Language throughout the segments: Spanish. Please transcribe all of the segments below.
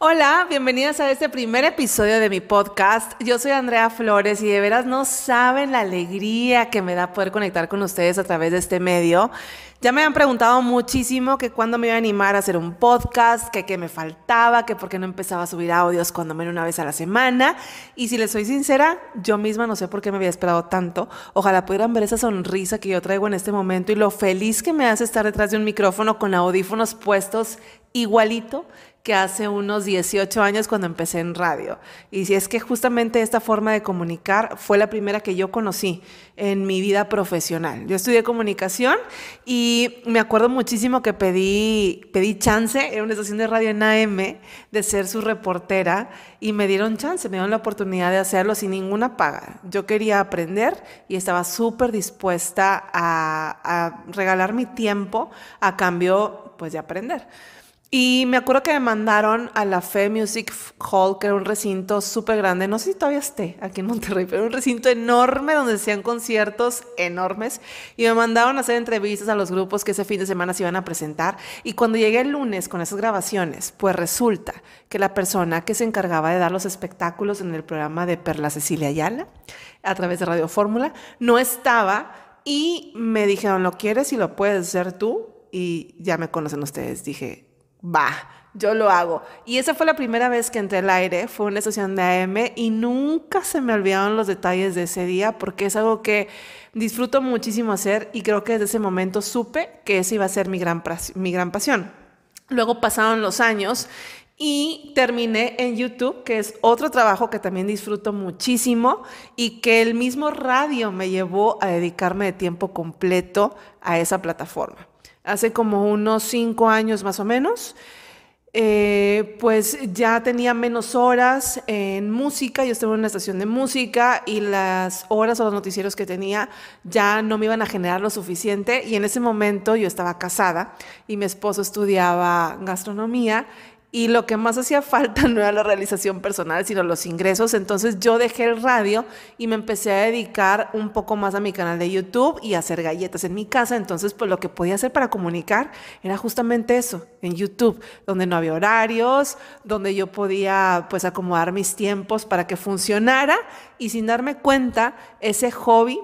Hola, bienvenidas a este primer episodio de mi podcast. Yo soy Andrea Flores y de veras no saben la alegría que me da poder conectar con ustedes a través de este medio. Ya me han preguntado muchísimo que cuándo me iba a animar a hacer un podcast, que qué me faltaba, que por qué no empezaba a subir audios cuando menos una vez a la semana. Y si les soy sincera, yo misma no sé por qué me había esperado tanto. Ojalá pudieran ver esa sonrisa que yo traigo en este momento y lo feliz que me hace estar detrás de un micrófono con audífonos puestos igualito que hace unos 18 años cuando empecé en radio. Y si es que justamente esta forma de comunicar fue la primera que yo conocí en mi vida profesional. Yo estudié comunicación y me acuerdo muchísimo que pedí, pedí chance en una estación de radio en AM de ser su reportera y me dieron chance, me dieron la oportunidad de hacerlo sin ninguna paga. Yo quería aprender y estaba súper dispuesta a, regalar mi tiempo a cambio pues de aprender. Y me acuerdo que me mandaron a la Fe Music Hall, que era un recinto súper grande, no sé si todavía esté aquí en Monterrey, pero un recinto enorme donde hacían conciertos enormes. Y me mandaron a hacer entrevistas a los grupos que ese fin de semana se iban a presentar. Y cuando llegué el lunes con esas grabaciones, pues resulta que la persona que se encargaba de dar los espectáculos en el programa de Perla Cecilia Ayala, a través de Radio Fórmula, no estaba y me dijeron, ¿lo quieres y lo puedes hacer tú? Y ya me conocen ustedes, dije Bah, yo lo hago. Y esa fue la primera vez que entré al aire, fue una estación de AM y nunca se me olvidaron los detalles de ese día porque es algo que disfruto muchísimo hacer y creo que desde ese momento supe que esa iba a ser mi gran, mi gran pasión. Luego pasaron los años y terminé en YouTube, que es otro trabajo que también disfruto muchísimo y que el mismo radio me llevó a dedicarme de tiempo completo a esa plataforma hace como unos cinco años más o menos. Eh, pues ya tenía menos horas en música, yo estaba en una estación de música y las horas o los noticieros que tenía ya no me iban a generar lo suficiente y en ese momento yo estaba casada y mi esposo estudiaba gastronomía y lo que más hacía falta no era la realización personal, sino los ingresos. Entonces yo dejé el radio y me empecé a dedicar un poco más a mi canal de YouTube y a hacer galletas en mi casa. Entonces, pues lo que podía hacer para comunicar era justamente eso, en YouTube, donde no había horarios, donde yo podía pues acomodar mis tiempos para que funcionara y sin darme cuenta, ese hobby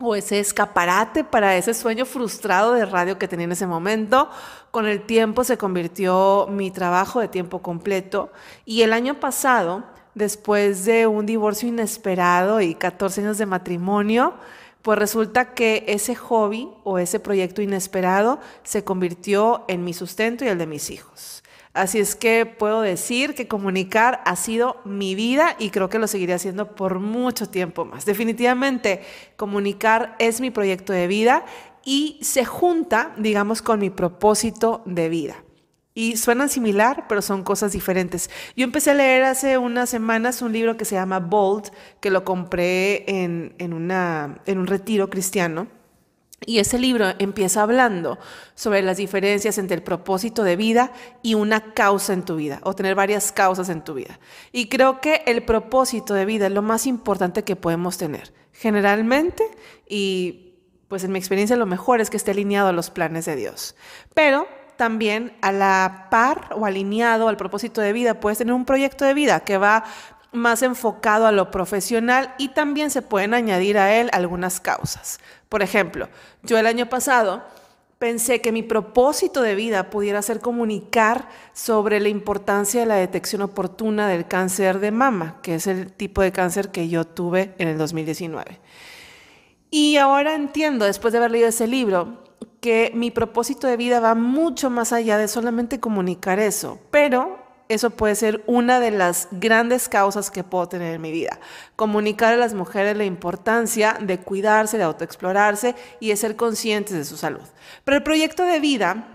o ese escaparate para ese sueño frustrado de radio que tenía en ese momento. Con el tiempo se convirtió mi trabajo de tiempo completo y el año pasado, después de un divorcio inesperado y 14 años de matrimonio, pues resulta que ese hobby o ese proyecto inesperado se convirtió en mi sustento y el de mis hijos. Así es que puedo decir que comunicar ha sido mi vida y creo que lo seguiré haciendo por mucho tiempo más. Definitivamente, comunicar es mi proyecto de vida y se junta, digamos, con mi propósito de vida. Y suenan similar, pero son cosas diferentes. Yo empecé a leer hace unas semanas un libro que se llama Bold, que lo compré en, en un retiro cristiano y ese libro empieza hablando sobre las diferencias entre el propósito de vida y una causa en tu vida, o tener varias causas en tu vida. Y creo que el propósito de vida es lo más importante que podemos tener, generalmente, y pues en mi experiencia lo mejor es que esté alineado a los planes de Dios. Pero también a la par o alineado al propósito de vida, puedes tener un proyecto de vida que va más enfocado a lo profesional y también se pueden añadir a él algunas causas. Por ejemplo, yo el año pasado pensé que mi propósito de vida pudiera ser comunicar sobre la importancia de la detección oportuna del cáncer de mama, que es el tipo de cáncer que yo tuve en el 2019. Y ahora entiendo, después de haber leído ese libro, que mi propósito de vida va mucho más allá de solamente comunicar eso, pero eso puede ser una de las grandes causas que puedo tener en mi vida. Comunicar a las mujeres la importancia de cuidarse, de autoexplorarse y de ser conscientes de su salud. Pero el proyecto de vida,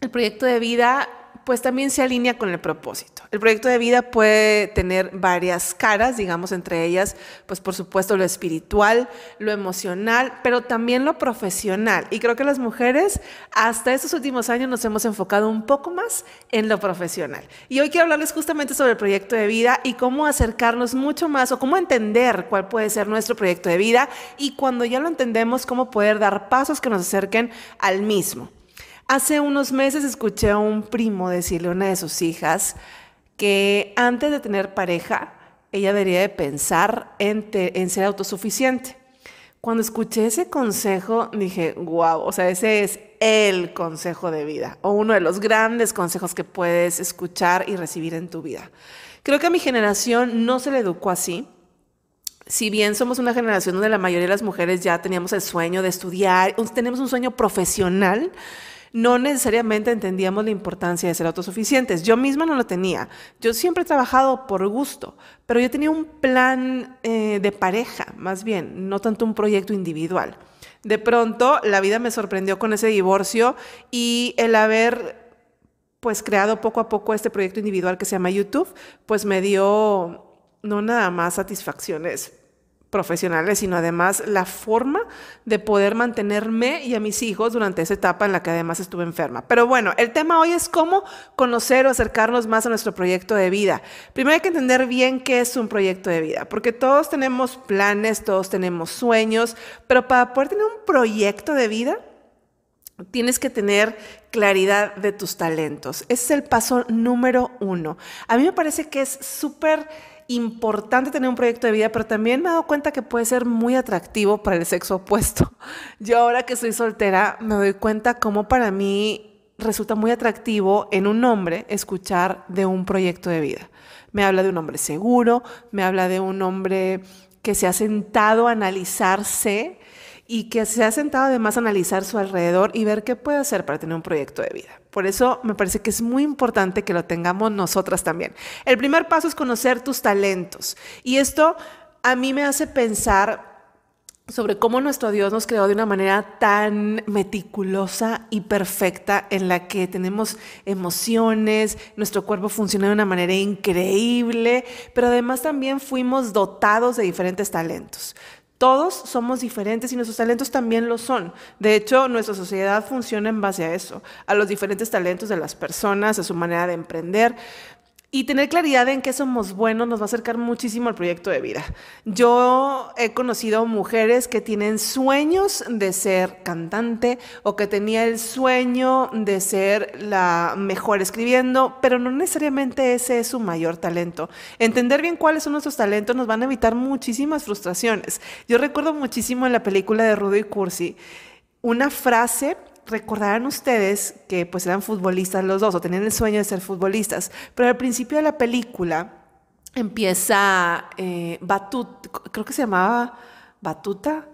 el proyecto de vida pues también se alinea con el propósito. El proyecto de vida puede tener varias caras, digamos, entre ellas, pues por supuesto lo espiritual, lo emocional, pero también lo profesional. Y creo que las mujeres hasta estos últimos años nos hemos enfocado un poco más en lo profesional. Y hoy quiero hablarles justamente sobre el proyecto de vida y cómo acercarnos mucho más o cómo entender cuál puede ser nuestro proyecto de vida y cuando ya lo entendemos, cómo poder dar pasos que nos acerquen al mismo. Hace unos meses escuché a un primo decirle a una de sus hijas que antes de tener pareja, ella debería de pensar en, ser autosuficiente. Cuando escuché ese consejo, dije, wow, o sea, ese es el consejo de vida o uno de los grandes consejos que puedes escuchar y recibir en tu vida. Creo que a mi generación no se le educó así. Si bien somos una generación donde la mayoría de las mujeres ya teníamos el sueño de estudiar, tenemos un sueño profesional, no necesariamente entendíamos la importancia de ser autosuficientes. Yo misma no lo tenía. Yo siempre he trabajado por gusto, pero yo tenía un plan eh, de pareja, más bien, no tanto un proyecto individual. De pronto, la vida me sorprendió con ese divorcio y el haber pues creado poco a poco este proyecto individual que se llama YouTube, pues me dio no nada más satisfacciones profesionales, sino además la forma de poder mantenerme y a mis hijos durante esa etapa en la que además estuve enferma. Pero bueno, el tema hoy es cómo conocer o acercarnos más a nuestro proyecto de vida. Primero hay que entender bien qué es un proyecto de vida, porque todos tenemos planes, todos tenemos sueños, pero para poder tener un proyecto de vida, Tienes que tener claridad de tus talentos. Ese es el paso número uno. A mí me parece que es súper importante tener un proyecto de vida, pero también me he dado cuenta que puede ser muy atractivo para el sexo opuesto. Yo ahora que soy soltera me doy cuenta cómo para mí resulta muy atractivo en un hombre escuchar de un proyecto de vida. Me habla de un hombre seguro, me habla de un hombre que se ha sentado a analizarse y que se ha sentado además a analizar su alrededor y ver qué puede hacer para tener un proyecto de vida. Por eso me parece que es muy importante que lo tengamos nosotras también. El primer paso es conocer tus talentos y esto a mí me hace pensar sobre cómo nuestro Dios nos creó de una manera tan meticulosa y perfecta en la que tenemos emociones, nuestro cuerpo funciona de una manera increíble, pero además también fuimos dotados de diferentes talentos. Todos somos diferentes y nuestros talentos también lo son. De hecho, nuestra sociedad funciona en base a eso, a los diferentes talentos de las personas, a su manera de emprender. Y tener claridad en qué somos buenos nos va a acercar muchísimo al proyecto de vida. Yo he conocido mujeres que tienen sueños de ser cantante o que tenía el sueño de ser la mejor escribiendo, pero no necesariamente ese es su mayor talento. Entender bien cuáles son nuestros talentos nos van a evitar muchísimas frustraciones. Yo recuerdo muchísimo en la película de Rudy Cursi una frase recordarán ustedes que pues eran futbolistas los dos o tenían el sueño de ser futbolistas, pero al principio de la película empieza eh, Batuta creo que se llamaba Batuta,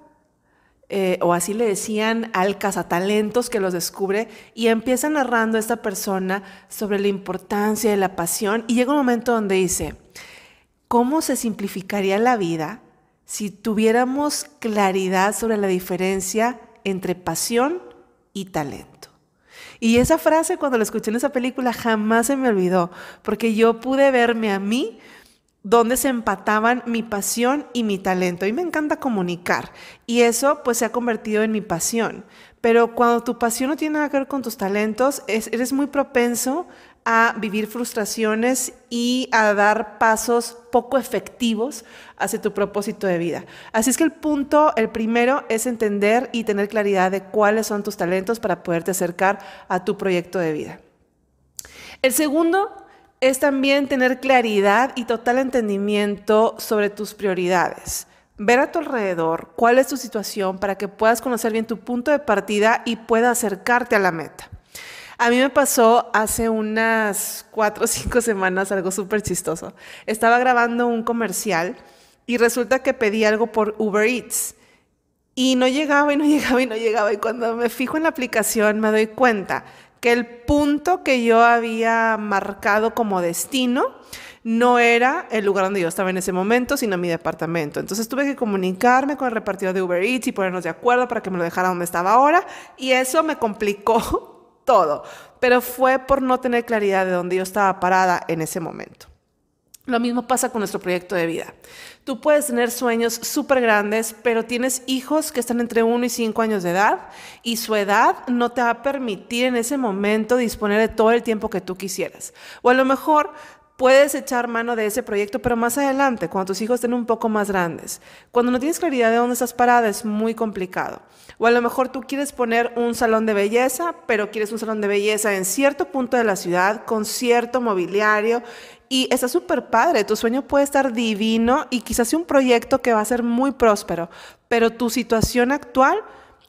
eh, o así le decían al cazatalentos que los descubre, y empieza narrando a esta persona sobre la importancia de la pasión, y llega un momento donde dice, ¿cómo se simplificaría la vida si tuviéramos claridad sobre la diferencia entre pasión y talento. Y esa frase cuando la escuché en esa película jamás se me olvidó, porque yo pude verme a mí donde se empataban mi pasión y mi talento. Y me encanta comunicar. Y eso pues se ha convertido en mi pasión. Pero cuando tu pasión no tiene nada que ver con tus talentos, eres muy propenso a vivir frustraciones y a dar pasos poco efectivos hacia tu propósito de vida. Así es que el punto, el primero, es entender y tener claridad de cuáles son tus talentos para poderte acercar a tu proyecto de vida. El segundo es también tener claridad y total entendimiento sobre tus prioridades. Ver a tu alrededor cuál es tu situación para que puedas conocer bien tu punto de partida y pueda acercarte a la meta. A mí me pasó hace unas cuatro o cinco semanas algo súper chistoso. Estaba grabando un comercial y resulta que pedí algo por Uber Eats. Y no llegaba y no llegaba y no llegaba. Y cuando me fijo en la aplicación me doy cuenta que el punto que yo había marcado como destino no era el lugar donde yo estaba en ese momento, sino mi departamento. Entonces tuve que comunicarme con el repartidor de Uber Eats y ponernos de acuerdo para que me lo dejara donde estaba ahora. Y eso me complicó todo, pero fue por no tener claridad de dónde yo estaba parada en ese momento. Lo mismo pasa con nuestro proyecto de vida. Tú puedes tener sueños súper grandes, pero tienes hijos que están entre 1 y 5 años de edad y su edad no te va a permitir en ese momento disponer de todo el tiempo que tú quisieras. O a lo mejor puedes echar mano de ese proyecto, pero más adelante, cuando tus hijos estén un poco más grandes. Cuando no tienes claridad de dónde estás parada, es muy complicado. O a lo mejor tú quieres poner un salón de belleza, pero quieres un salón de belleza en cierto punto de la ciudad, con cierto mobiliario, y está súper padre, tu sueño puede estar divino y quizás sea un proyecto que va a ser muy próspero, pero tu situación actual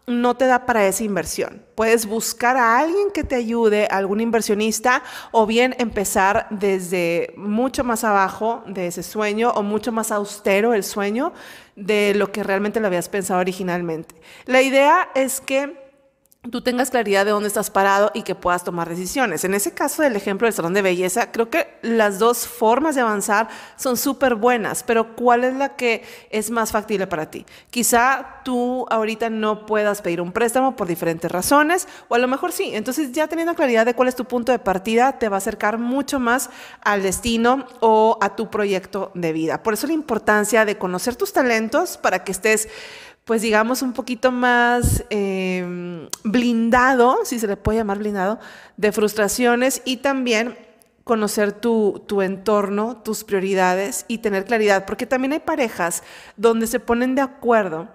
no te da para esa inversión. Puedes buscar a alguien que te ayude, algún inversionista, o bien empezar desde mucho más abajo de ese sueño o mucho más austero el sueño de lo que realmente lo habías pensado originalmente. La idea es que tú tengas claridad de dónde estás parado y que puedas tomar decisiones. En ese caso del ejemplo del salón de belleza, creo que las dos formas de avanzar son súper buenas, pero ¿cuál es la que es más factible para ti? Quizá tú ahorita no puedas pedir un préstamo por diferentes razones, o a lo mejor sí. Entonces ya teniendo claridad de cuál es tu punto de partida, te va a acercar mucho más al destino o a tu proyecto de vida. Por eso la importancia de conocer tus talentos para que estés pues digamos, un poquito más em, blindado, si se le puede llamar blindado, de frustraciones y también conocer tu, tu, entorno, tus prioridades y tener claridad, porque también hay parejas donde se ponen de acuerdo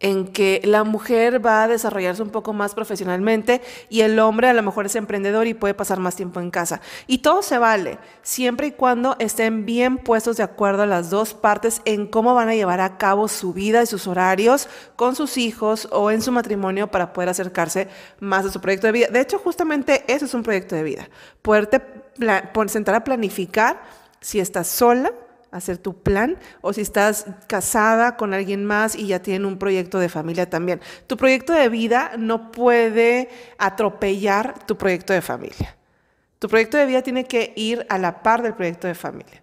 en que la mujer va a desarrollarse un poco más profesionalmente y el hombre a lo mejor es emprendedor y puede pasar más tiempo en casa. Y todo se vale, siempre y cuando estén bien puestos de acuerdo las dos partes en cómo van a llevar a cabo su vida y sus horarios con sus hijos o en su matrimonio para poder acercarse más a su proyecto de vida. De hecho, justamente eso es un proyecto de vida, poderte sentar a planificar si estás sola hacer tu plan o si estás casada con alguien más y ya tienen un proyecto de familia también. Tu proyecto de vida no puede atropellar tu proyecto de familia. Tu proyecto de vida tiene que ir a la par del proyecto de familia.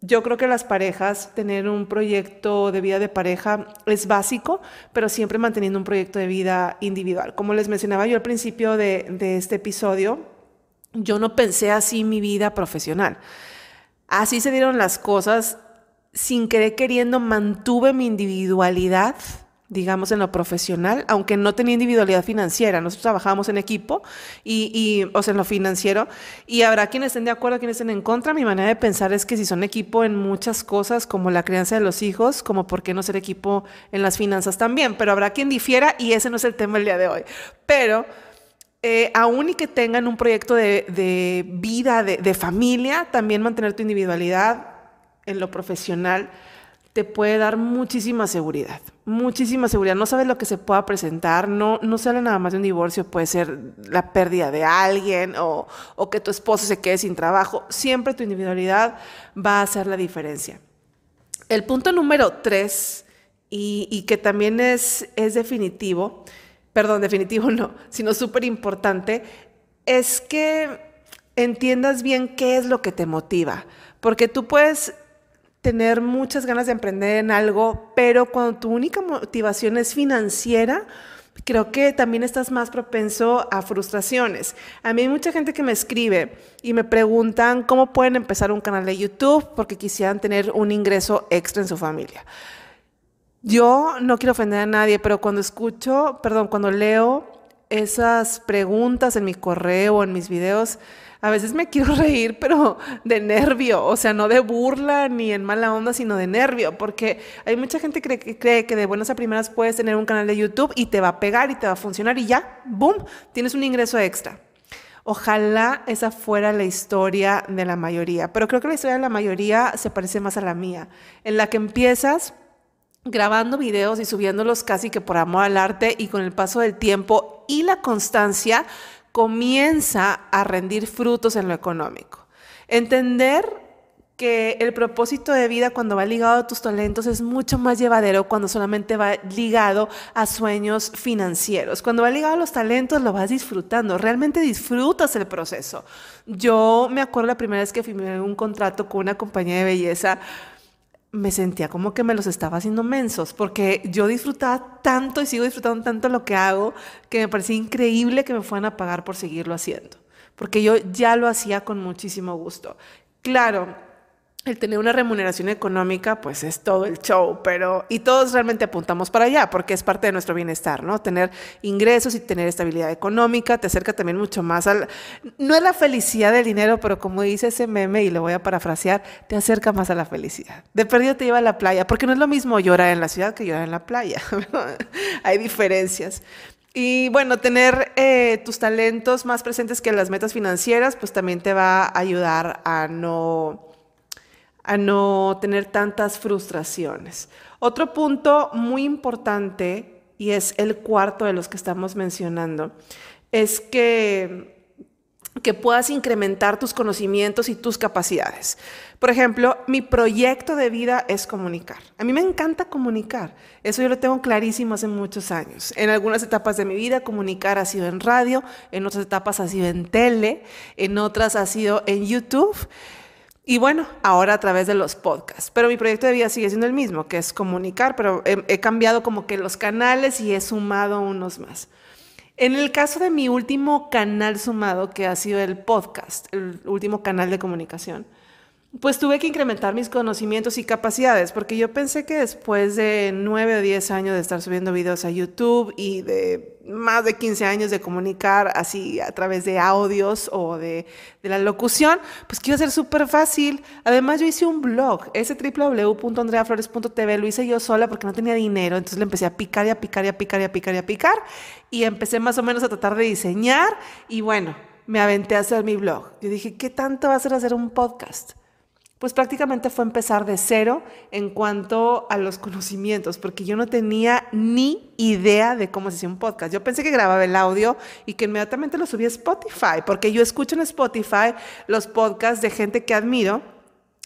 Yo creo que las parejas, tener un proyecto de vida de pareja es básico, pero siempre manteniendo un proyecto de vida individual. Como les mencionaba yo al principio de, de este episodio, yo no pensé así mi vida profesional. Así se dieron las cosas. Sin querer queriendo mantuve mi individualidad, digamos, en lo profesional, aunque no tenía individualidad financiera. Nosotros trabajábamos en equipo, y, o sea, en lo financiero. Y habrá quienes estén de acuerdo, quienes estén en contra. Mi manera de pensar es que si son equipo en muchas cosas, como la crianza de los hijos, como por qué no ser equipo en las finanzas también. Pero habrá quien difiera y ese no es el tema el día de hoy. Pero eh, aún y que tengan un proyecto de, vida, de, familia, también mantener tu individualidad en lo profesional te puede dar muchísima seguridad, muchísima seguridad. No sabes lo que se pueda presentar, no, no se habla nada más de un divorcio, puede ser la pérdida de alguien o, que tu esposo se quede sin trabajo. Siempre tu individualidad va a hacer la diferencia. El punto número tres, y, que también es, es definitivo, perdón, definitivo no, sino súper importante, es que entiendas bien qué es lo que te motiva, porque tú puedes tener muchas ganas de emprender en algo, pero cuando tu única motivación es financiera, creo que también estás más propenso a frustraciones. A mí hay mucha gente que me escribe y me preguntan cómo pueden empezar un canal de YouTube porque quisieran tener un ingreso extra en su familia. Yo no quiero ofender a nadie, pero cuando escucho, perdón, cuando leo esas preguntas en mi correo en mis videos, a veces me quiero reír, pero de nervio, o sea, no de burla ni en mala onda, sino de nervio, porque hay mucha gente que cree, cree que de buenas a primeras puedes tener un canal de YouTube y te va a pegar y te va a funcionar y ya, ¡boom!, tienes un ingreso extra. Ojalá esa fuera la historia de la mayoría, pero creo que la historia de la mayoría se parece más a la mía, en la que empiezas grabando videos y subiéndolos casi que por amor al arte y con el paso del tiempo y la constancia comienza a rendir frutos en lo económico. Entender que el propósito de vida cuando va ligado a tus talentos es mucho más llevadero cuando solamente va ligado a sueños financieros. Cuando va ligado a los talentos lo vas disfrutando, realmente disfrutas el proceso. Yo me acuerdo la primera vez que firmé un contrato con una compañía de belleza, me sentía como que me los estaba haciendo mensos, porque yo disfrutaba tanto y sigo disfrutando tanto lo que hago, que me parecía increíble que me fueran a pagar por seguirlo haciendo, porque yo ya lo hacía con muchísimo gusto. Claro, el tener una remuneración económica, pues es todo el show, pero y todos realmente apuntamos para allá porque es parte de nuestro bienestar, ¿no? Tener ingresos y tener estabilidad económica te acerca también mucho más al no es la felicidad del dinero, pero como dice ese meme y lo voy a parafrasear, te acerca más a la felicidad. De perdido te lleva a la playa, porque no es lo mismo llorar en la ciudad que llorar en la playa. Hay diferencias. Y bueno, tener eh, tus talentos más presentes que las metas financieras, pues también te va a ayudar a no a no tener tantas frustraciones. Otro punto muy importante, y es el cuarto de los que estamos mencionando, es que, que puedas incrementar tus conocimientos y tus capacidades. Por ejemplo, mi proyecto de vida es comunicar. A mí me encanta comunicar. Eso yo lo tengo clarísimo hace muchos años. En algunas etapas de mi vida comunicar ha sido en radio, en otras etapas ha sido en tele, en otras ha sido en YouTube. Y bueno, ahora a través de los podcasts. Pero mi proyecto de vida sigue siendo el mismo, que es comunicar, pero he, cambiado como que los canales y he sumado unos más. En el caso de mi último canal sumado, que ha sido el podcast, el último canal de comunicación, pues tuve que incrementar mis conocimientos y capacidades, porque yo pensé que después de nueve o diez años de estar subiendo videos a YouTube y de más de 15 años de comunicar así a través de audios o de, la locución, pues iba a ser súper fácil. Además, yo hice un blog, ese www.andreaflores.tv, lo hice yo sola porque no tenía dinero, entonces le empecé a picar y a picar y a picar y a picar y a picar y empecé más o menos a tratar de diseñar y bueno, me aventé a hacer mi blog. Yo dije, ¿qué tanto va a ser hacer un podcast? pues prácticamente fue empezar de cero en cuanto a los conocimientos, porque yo no tenía ni idea de cómo se hacía un podcast. Yo pensé que grababa el audio y que inmediatamente lo subía a Spotify, porque yo escucho en Spotify los podcasts de gente que admiro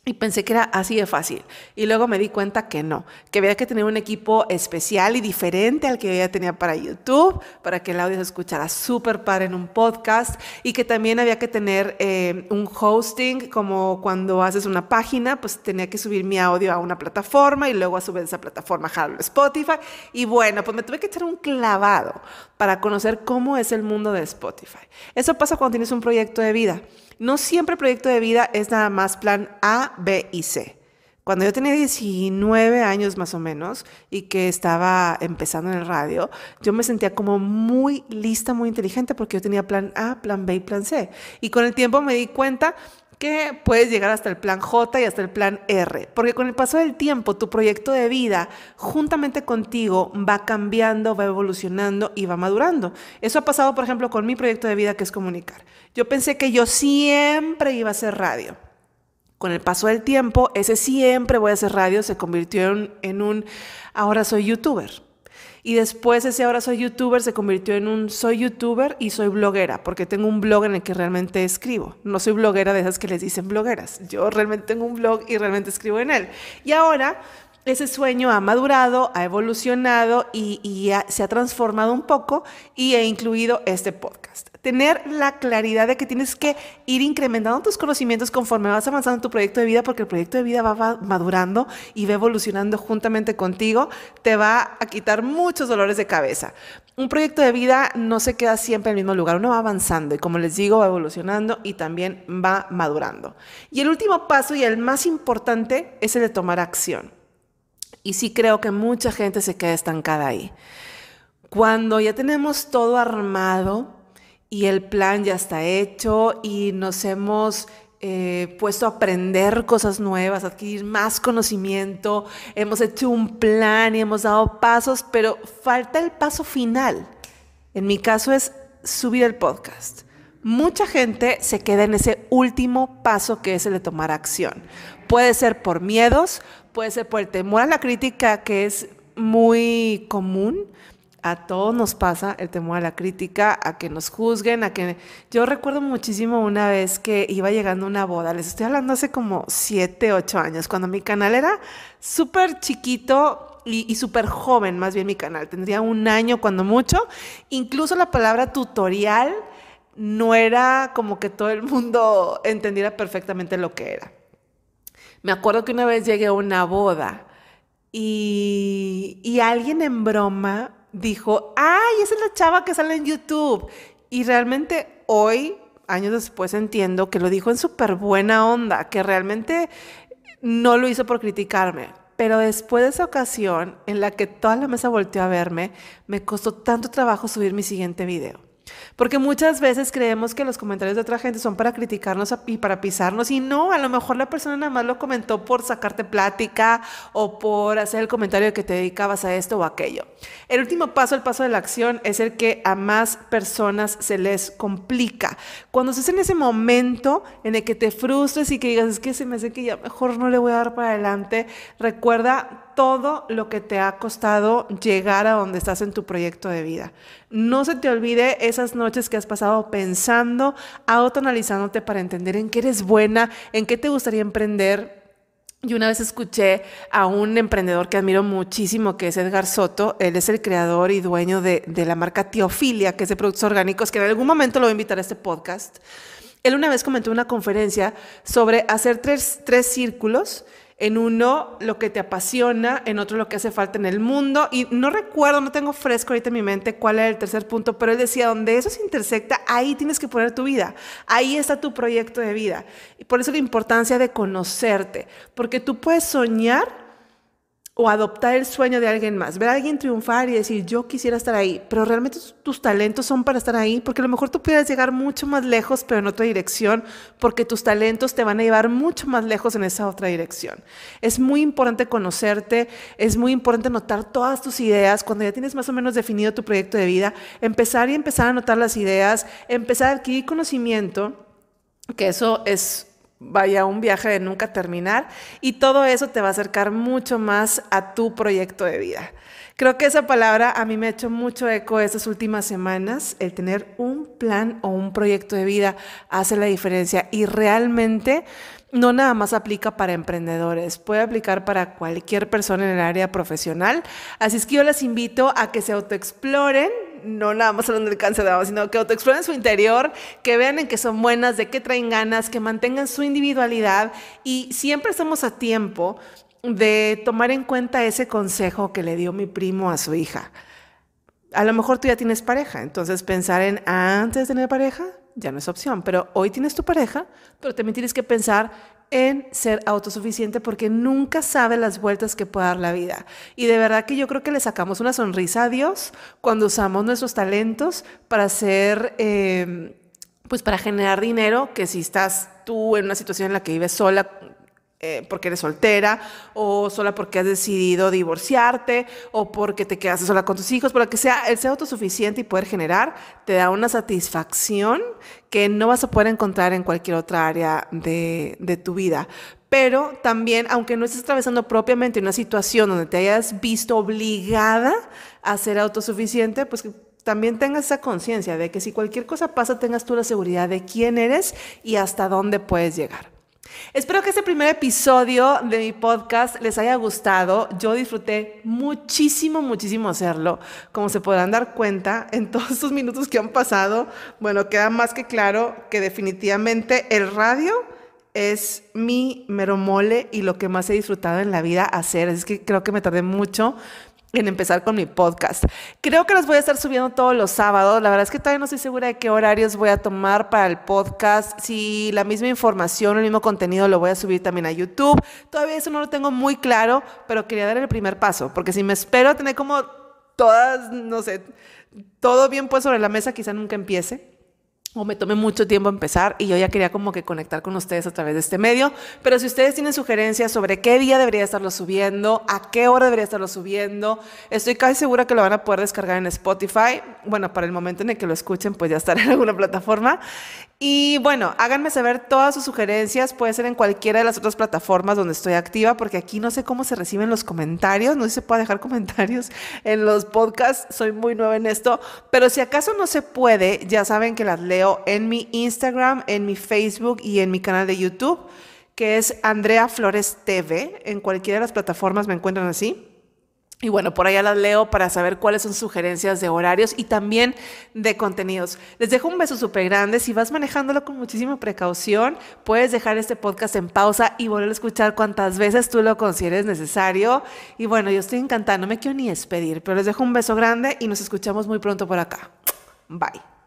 y pensé que era así de fácil. Y luego me di cuenta que no, que había que tener un equipo especial y diferente al que yo ya tenía para YouTube, para que el audio se escuchara súper padre en un podcast y que también había que tener eh, un hosting, como cuando haces una página, pues tenía que subir mi audio a una plataforma y luego a su vez esa plataforma a Spotify. Y bueno, pues me tuve que echar un clavado para conocer cómo es el mundo de Spotify. Eso pasa cuando tienes un proyecto de vida no siempre el proyecto de vida es nada más plan A, B y C. Cuando yo tenía 19 años más o menos y que estaba empezando en el radio, yo me sentía como muy lista, muy inteligente porque yo tenía plan A, plan B y plan C. Y con el tiempo me di cuenta que puedes llegar hasta el plan J y hasta el plan R, porque con el paso del tiempo tu proyecto de vida juntamente contigo va cambiando, va evolucionando y va madurando. Eso ha pasado, por ejemplo, con mi proyecto de vida que es comunicar. Yo pensé que yo siempre iba a hacer radio. Con el paso del tiempo, ese siempre voy a hacer radio se convirtió en, en un, ahora soy youtuber y después ese ahora soy youtuber se convirtió en un soy youtuber y soy bloguera, porque tengo un blog en el que realmente escribo. No soy bloguera de esas que les dicen blogueras. Yo realmente tengo un blog y realmente escribo en él. Y ahora ese sueño ha madurado, ha evolucionado y, se ha transformado un poco y he incluido este podcast tener la claridad de que tienes que ir incrementando tus conocimientos conforme vas avanzando en tu proyecto de vida, porque el proyecto de vida va madurando y va evolucionando juntamente contigo, te va a quitar muchos dolores de cabeza. Un proyecto de vida no se queda siempre en el mismo lugar, uno va avanzando y como les digo, va evolucionando y también va madurando. Y el último paso y el más importante es el de tomar acción. Y sí creo que mucha gente se queda estancada ahí. Cuando ya tenemos todo armado, y el plan ya está hecho y nos hemos eh, puesto a aprender cosas nuevas, adquirir más conocimiento, hemos hecho un plan y hemos dado pasos, pero falta el paso final. En mi caso es subir el podcast. Mucha gente se queda en ese último paso que es el de tomar acción. Puede ser por miedos, puede ser por el temor a la crítica que es muy común, a todos nos pasa el temor a la crítica, a que nos juzguen, a que... Yo recuerdo muchísimo una vez que iba llegando una boda, les estoy hablando hace como 7, 8 años, cuando mi canal era súper chiquito, y, súper joven, más bien mi canal. Tendría un año cuando mucho. Incluso la palabra tutorial no era como que todo el mundo entendiera perfectamente lo que era. Me acuerdo que una vez llegué a una boda y, y alguien en broma dijo, ay, esa es la chava que sale en YouTube. Y realmente hoy, años después, entiendo que lo dijo en súper buena onda, que realmente no lo hizo por criticarme. Pero después de esa ocasión en la que toda la mesa volteó a verme, me costó tanto trabajo subir mi siguiente video. Porque muchas veces creemos que los comentarios de otra gente son para criticarnos y para pisarnos y no, a lo mejor la persona nada más lo comentó por sacarte plática o por hacer el comentario de que te dedicabas a esto o aquello. El último paso, el paso de la acción, es el que a más personas se les complica. Cuando estás en ese momento en el que te frustres y que digas, es que se me hace que ya mejor no le voy a dar para adelante, recuerda todo lo que te ha costado llegar a donde estás en tu proyecto de vida. No se te olvide esas noches que has pasado pensando, autoanalizándote para entender en qué eres buena, en qué te gustaría emprender, Y una vez escuché a un emprendedor que admiro muchísimo, que es Edgar Soto. Él es el creador y dueño de, la marca Teofilia, que es de productos orgánicos, que en algún momento lo voy a invitar a este podcast. Él una vez comentó una conferencia sobre hacer tres, tres círculos en uno lo que te apasiona, en otro lo que hace falta en el mundo. Y no recuerdo, no tengo fresco ahorita en mi mente cuál era el tercer punto, pero él decía, donde eso se intersecta, ahí tienes que poner tu vida, ahí está tu proyecto de vida. Y por eso la importancia de conocerte, porque tú puedes soñar o adoptar el sueño de alguien más, ver a alguien triunfar y decir, yo quisiera estar ahí, pero realmente tus, talentos son para estar ahí, porque a lo mejor tú puedes llegar mucho más lejos, pero en otra dirección, porque tus talentos te van a llevar mucho más lejos en esa otra dirección. Es muy importante conocerte, es muy importante anotar todas tus ideas, cuando ya tienes más o menos definido tu proyecto de vida, empezar y empezar a anotar las ideas, empezar a adquirir conocimiento que eso es vaya un viaje de nunca terminar y todo eso te va a acercar mucho más a tu proyecto de vida. Creo que esa palabra a mí me ha hecho mucho eco estas últimas semanas. El tener un plan o un proyecto de vida hace la diferencia y realmente no nada más aplica para emprendedores, puede aplicar para cualquier persona en el área profesional. Así es que yo les invito a que se autoexploren no nada más hablando del cáncer de sino que autoexploren su interior, que vean en qué son buenas, de qué traen ganas, que mantengan su individualidad y siempre estamos a tiempo de tomar en cuenta ese consejo que le dio mi primo a su hija. A lo mejor tú ya tienes pareja, entonces pensar en antes de tener pareja ya no es opción, pero hoy tienes tu pareja, pero también tienes que pensar en ser autosuficiente porque nunca sabe las vueltas que puede dar la vida. Y de verdad que yo creo que le sacamos una sonrisa a Dios cuando usamos nuestros talentos para hacer, eh, pues para generar dinero, que si estás tú en una situación en la que vives sola, eh, porque eres soltera o sola porque has decidido divorciarte o porque te quedaste sola con tus hijos, por lo que sea, el ser autosuficiente y poder generar te da una satisfacción que no vas a poder encontrar en cualquier otra área de, de tu vida. Pero también, aunque no estés atravesando propiamente una situación donde te hayas visto obligada a ser autosuficiente, pues también tengas esa conciencia de que si cualquier cosa pasa, tengas tú la seguridad de quién eres y hasta dónde puedes llegar. Espero que este primer episodio de mi podcast les haya gustado. Yo disfruté muchísimo, muchísimo hacerlo. Como se podrán dar cuenta, en todos estos minutos que han pasado, bueno, queda más que claro que definitivamente el radio es mi mero mole y lo que más he disfrutado en la vida hacer. Es que creo que me tardé mucho en empezar con mi podcast. Creo que los voy a estar subiendo todos los sábados. La verdad es que todavía no estoy segura de qué horarios voy a tomar para el podcast. Si la misma información, el mismo contenido lo voy a subir también a YouTube. Todavía eso no lo tengo muy claro, pero quería dar el primer paso, porque si me espero tener como todas, no sé, todo bien pues sobre la mesa, quizá nunca empiece me tomé mucho tiempo empezar y yo ya quería como que conectar con ustedes a través de este medio. Pero si ustedes tienen sugerencias sobre qué día debería estarlo subiendo, a qué hora debería estarlo subiendo, estoy casi segura que lo van a poder descargar en Spotify. Bueno, para el momento en el que lo escuchen, pues ya estará en alguna plataforma. Y bueno, háganme saber todas sus sugerencias, puede ser en cualquiera de las otras plataformas donde estoy activa, porque aquí no sé cómo se reciben los comentarios, no sé si se puede dejar comentarios en los podcasts, soy muy nueva en esto, pero si acaso no se puede, ya saben que las leo en mi Instagram, en mi Facebook y en mi canal de YouTube, que es Andrea Flores TV. En cualquiera de las plataformas me encuentran así. Y bueno, por allá las leo para saber cuáles son sugerencias de horarios y también de contenidos. Les dejo un beso súper grande. Si vas manejándolo con muchísima precaución, puedes dejar este podcast en pausa y volver a escuchar cuantas veces tú lo consideres necesario. Y bueno, yo estoy encantada, no me quiero ni despedir, pero les dejo un beso grande y nos escuchamos muy pronto por acá. Bye.